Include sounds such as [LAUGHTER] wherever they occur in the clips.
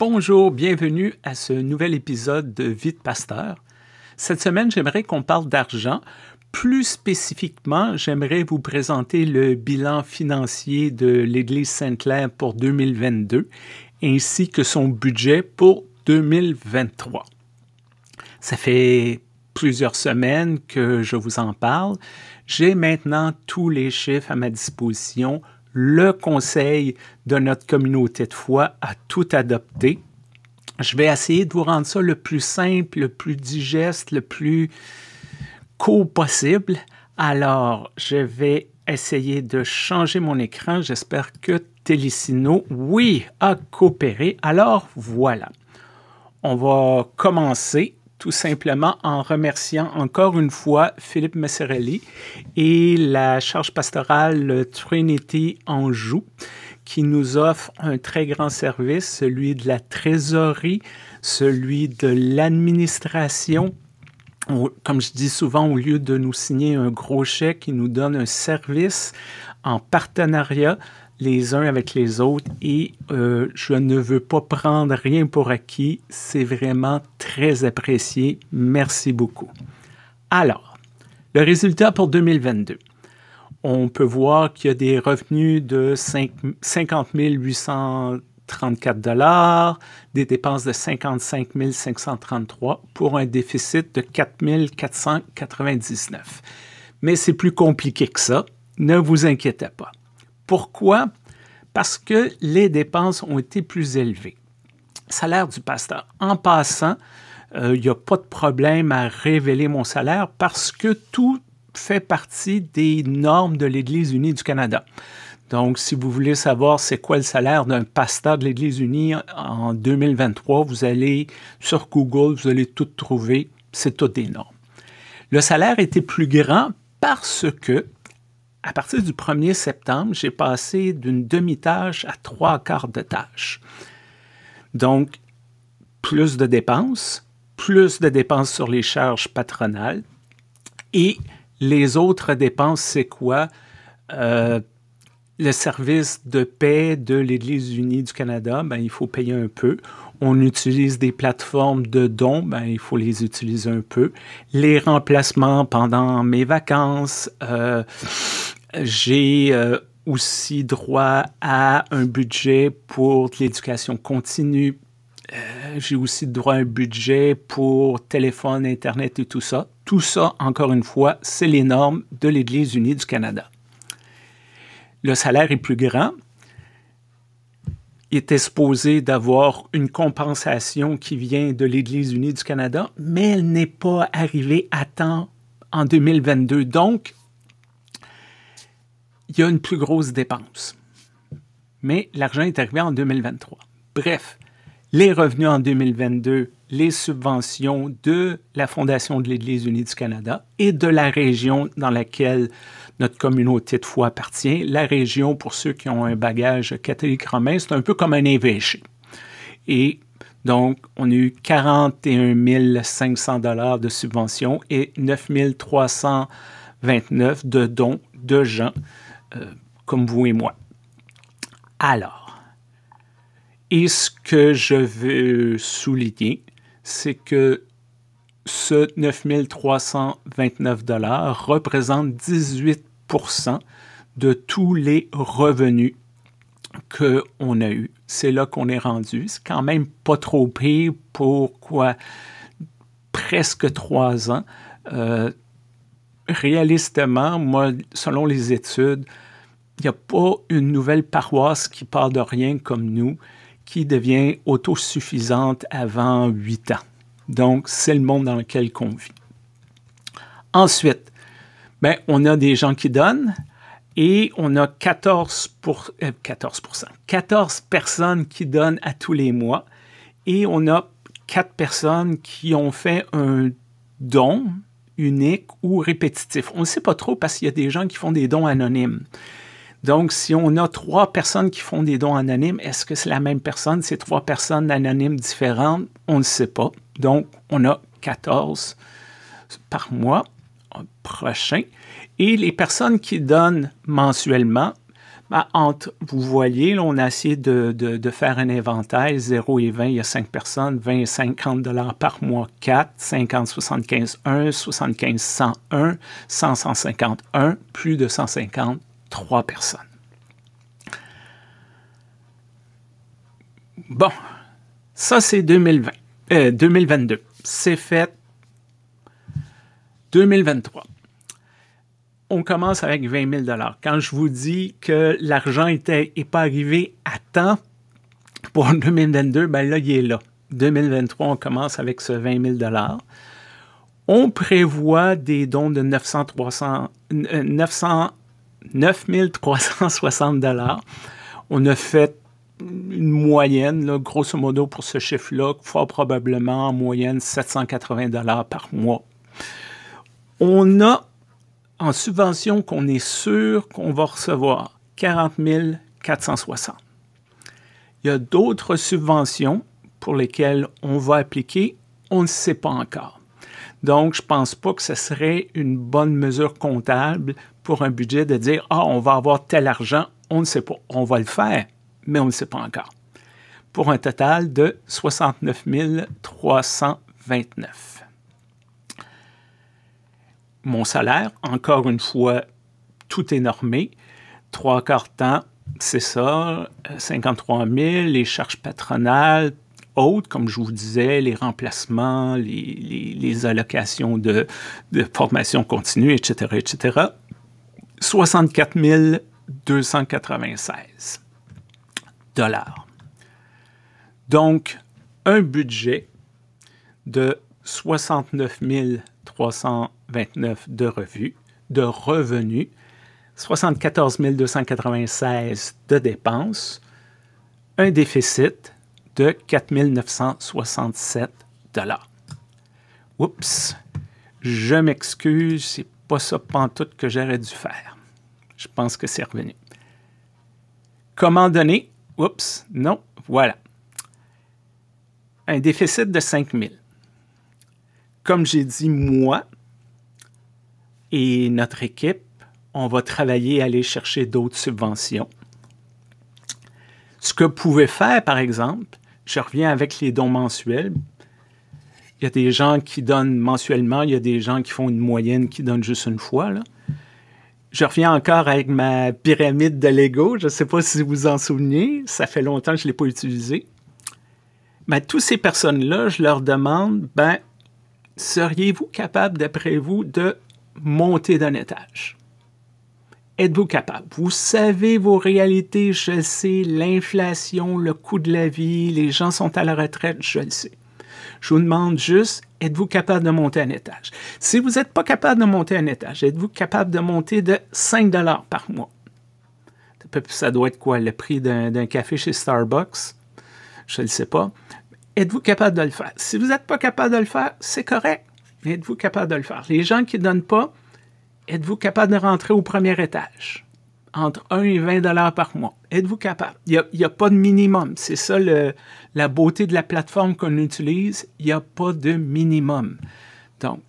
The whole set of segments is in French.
Bonjour, bienvenue à ce nouvel épisode de Vite Pasteur. Cette semaine, j'aimerais qu'on parle d'argent. Plus spécifiquement, j'aimerais vous présenter le bilan financier de l'Église Sainte-Claire pour 2022 ainsi que son budget pour 2023. Ça fait plusieurs semaines que je vous en parle. J'ai maintenant tous les chiffres à ma disposition le conseil de notre communauté de foi à tout adopter. Je vais essayer de vous rendre ça le plus simple, le plus digeste, le plus court possible. Alors, je vais essayer de changer mon écran. J'espère que Telicino, oui, a coopéré. Alors, voilà. On va commencer tout simplement en remerciant encore une fois Philippe Messerelli et la charge pastorale Trinity Anjou qui nous offre un très grand service, celui de la trésorerie, celui de l'administration. Comme je dis souvent, au lieu de nous signer un gros chèque, ils nous donnent un service en partenariat les uns avec les autres et euh, je ne veux pas prendre rien pour acquis. C'est vraiment très apprécié. Merci beaucoup. Alors, le résultat pour 2022. On peut voir qu'il y a des revenus de 5, 50 834 dollars, des dépenses de 55 533 pour un déficit de 4 499. Mais c'est plus compliqué que ça. Ne vous inquiétez pas. Pourquoi? Parce que les dépenses ont été plus élevées. Salaire du pasteur. En passant, il euh, n'y a pas de problème à révéler mon salaire parce que tout fait partie des normes de l'Église unie du Canada. Donc, si vous voulez savoir c'est quoi le salaire d'un pasteur de l'Église unie en 2023, vous allez sur Google, vous allez tout trouver, c'est tout normes. Le salaire était plus grand parce que à partir du 1er septembre, j'ai passé d'une demi-tâche à trois quarts de tâche. Donc, plus de dépenses, plus de dépenses sur les charges patronales. Et les autres dépenses, c'est quoi? Euh, le service de paix de l'Église unie du Canada, ben, il faut payer un peu. On utilise des plateformes de dons, ben, il faut les utiliser un peu. Les remplacements pendant mes vacances, euh, j'ai euh, aussi droit à un budget pour l'éducation continue. Euh, j'ai aussi droit à un budget pour téléphone, Internet et tout ça. Tout ça, encore une fois, c'est les normes de l'Église unie du Canada. Le salaire est plus grand. Il est supposé d'avoir une compensation qui vient de l'Église unie du Canada, mais elle n'est pas arrivée à temps en 2022. Donc, il y a une plus grosse dépense. Mais l'argent est arrivé en 2023. Bref, les revenus en 2022, les subventions de la Fondation de l'Église unie du Canada et de la région dans laquelle notre communauté de foi appartient. La région, pour ceux qui ont un bagage catholique romain, c'est un peu comme un évêché. Et donc, on a eu 41 500 dollars de subventions et 9 329 de dons de gens euh, comme vous et moi. Alors, et ce que je veux souligner, c'est que ce 9329 dollars représente 18 de tous les revenus qu'on a eus. C'est là qu'on est rendu. C'est quand même pas trop pire pour presque trois ans. Euh, réalistement, moi, selon les études, il n'y a pas une nouvelle paroisse qui part de rien comme nous, qui devient autosuffisante avant huit ans. Donc, c'est le monde dans lequel on vit. Ensuite, ben, on a des gens qui donnent et on a 14, 14 euh, personnes qui donnent à tous les mois et on a quatre personnes qui ont fait un don unique ou répétitif. On ne sait pas trop parce qu'il y a des gens qui font des dons anonymes. Donc, si on a trois personnes qui font des dons anonymes, est-ce que c'est la même personne? C'est trois personnes anonymes différentes? On ne sait pas. Donc, on a 14 par mois euh, prochain. Et les personnes qui donnent mensuellement, ben, entre, vous voyez, on a essayé de, faire un inventaire, 0 et 20, il y a 5 personnes, 20 et 50 dollars par mois, 4, 50, 75, 1, 75, 101, 100, 151, plus de 150, trois personnes. Bon, ça c'est 2020, 2022. Euh, c'est fait 2023. On commence avec 20 000 Quand je vous dis que l'argent n'est pas arrivé à temps pour 2022, [LAUGHS] ben là, il est là. 2023, on commence avec ce 20 000 On prévoit des dons de 900, 300, 900 9360 dollars. On a fait une moyenne, grosso modo, pour ce chiffre-là, fera probablement en moyenne 780 dollars par mois. On a en subvention qu'on est sûr qu'on va recevoir 40 460. Il y a d'autres subventions pour lesquelles on va appliquer, on ne sait pas encore. Donc, je ne pense pas que ce serait une bonne mesure comptable pour un budget de dire Ah, on va avoir tel argent, on ne sait pas. On va le faire, mais on ne sait pas encore. Pour un total de 69 329. Mon salaire, encore une fois, tout est normé. Trois quarts temps, c'est ça, 53 euh, 000, les charges patronales, autres, comme je vous disais, les remplacements, les, allocations de, de, formation continue, etc., etc. 64 296 dollars. Donc, un budget de 69 329 de revues, de revenus, 74 296 de dépenses, un déficit de 4 967 dollars. Oups, je m'excuse, c'est pas ça pantoute que j'aurais dû faire. Je pense que c'est revenu. Comment donner? Oups, non, voilà. Un déficit de 5000. Comme j'ai dit, moi et notre équipe, on va travailler à aller chercher d'autres subventions. Ce que vous pouvez faire, par exemple, je reviens avec les dons mensuels, il y a des gens qui donnent mensuellement, il y a des gens qui font une moyenne qui donnent juste une fois. Je reviens encore avec ma pyramide de Lego. Je ne sais pas si vous vous en souvenez. Ça fait longtemps que je ne l'ai pas utilisée. Mais toutes ces personnes-là, je leur demande, ben, seriez-vous capable, d'après vous, de monter d'un étage? Êtes-vous capable? Vous savez vos réalités, je le sais, l'inflation, le coût de la vie, les gens sont à la retraite, je le sais. Je vous demande juste, êtes-vous capable de monter un étage? Si vous n'êtes pas capable de monter un étage, êtes-vous capable de monter de 5 dollars par mois? Ça doit être quoi? Le prix d'un café chez Starbucks? Je ne sais pas. Êtes-vous capable de le faire? Si vous n'êtes pas capable de le faire, c'est correct. Êtes-vous capable de le faire? Les gens qui ne donnent pas, êtes-vous capable de rentrer au premier étage? entre 1 et 20 dollars par mois. Êtes-vous capable? Il n'y a, pas de minimum. C'est ça la beauté de la plateforme qu'on utilise. Il n'y a pas de minimum. Donc,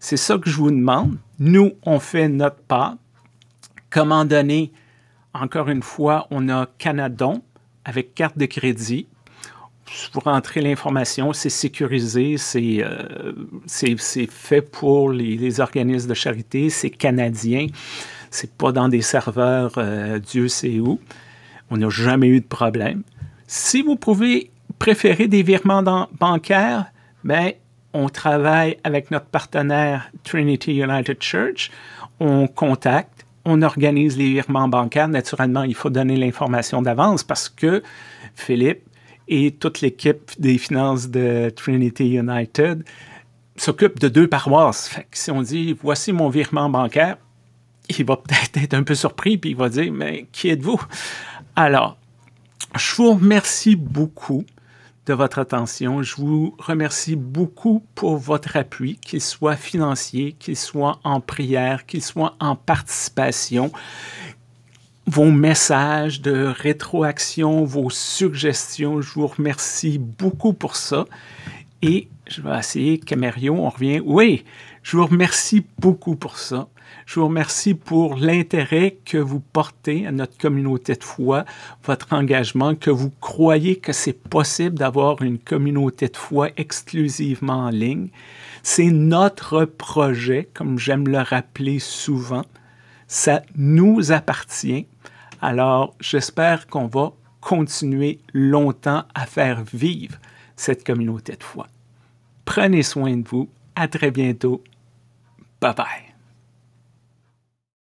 c'est ça que je vous demande. Nous, on fait notre part. Comment donner? Encore une fois, on a Canadon avec carte de crédit. Vous rentrez l'information, c'est sécurisé, c'est euh, fait pour les, organismes de charité, c'est canadien c'est pas dans des serveurs euh, Dieu sait où. On n'a jamais eu de problème. Si vous pouvez préférer des virements bancaires, ben, on travaille avec notre partenaire Trinity United Church. On contacte, on organise les virements bancaires. Naturellement, il faut donner l'information d'avance parce que Philippe et toute l'équipe des finances de Trinity United s'occupe de deux paroisses. Fait si on dit voici mon virement bancaire, il va peut-être être un peu surpris, puis il va dire, mais qui êtes-vous? Alors, je vous remercie beaucoup de votre attention. Je vous remercie beaucoup pour votre appui, qu'il soit financier, qu'il soit en prière, qu'il soit en participation. Vos messages de rétroaction, vos suggestions, je vous remercie beaucoup pour ça. Et je vais essayer, Camerio, on revient. Oui, je vous remercie beaucoup pour ça. Je vous remercie pour l'intérêt que vous portez à notre communauté de foi, votre engagement, que vous croyez que c'est possible d'avoir une communauté de foi exclusivement en ligne. C'est notre projet, comme j'aime le rappeler souvent. Ça nous appartient. Alors, j'espère qu'on va continuer longtemps à faire vivre cette communauté de foi. Prenez soin de vous. À très bientôt. Bye bye.